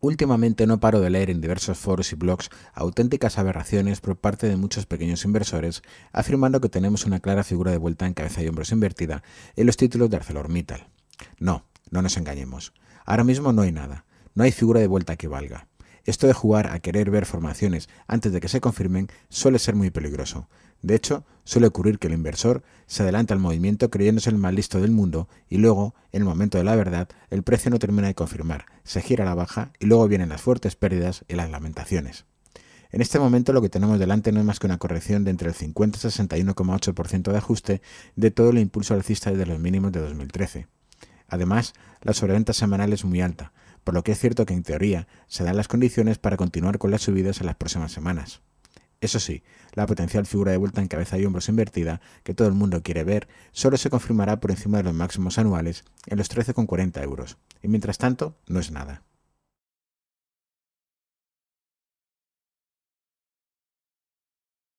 Últimamente no paro de leer en diversos foros y blogs auténticas aberraciones por parte de muchos pequeños inversores, afirmando que tenemos una clara figura de vuelta en cabeza y hombros invertida en los títulos de ArcelorMittal. No, no nos engañemos. Ahora mismo no hay nada. No hay figura de vuelta que valga. Esto de jugar a querer ver formaciones antes de que se confirmen suele ser muy peligroso. De hecho, suele ocurrir que el inversor se adelanta al movimiento creyéndose el más listo del mundo y luego, en el momento de la verdad, el precio no termina de confirmar, se gira a la baja y luego vienen las fuertes pérdidas y las lamentaciones. En este momento lo que tenemos delante no es más que una corrección de entre el 50 y 61,8% de ajuste de todo el impulso alcista desde los mínimos de 2013. Además, la sobreventa semanal es muy alta, por lo que es cierto que en teoría se dan las condiciones para continuar con las subidas en las próximas semanas. Eso sí, la potencial figura de vuelta en cabeza y hombros invertida que todo el mundo quiere ver solo se confirmará por encima de los máximos anuales en los 13,40 euros, y mientras tanto no es nada.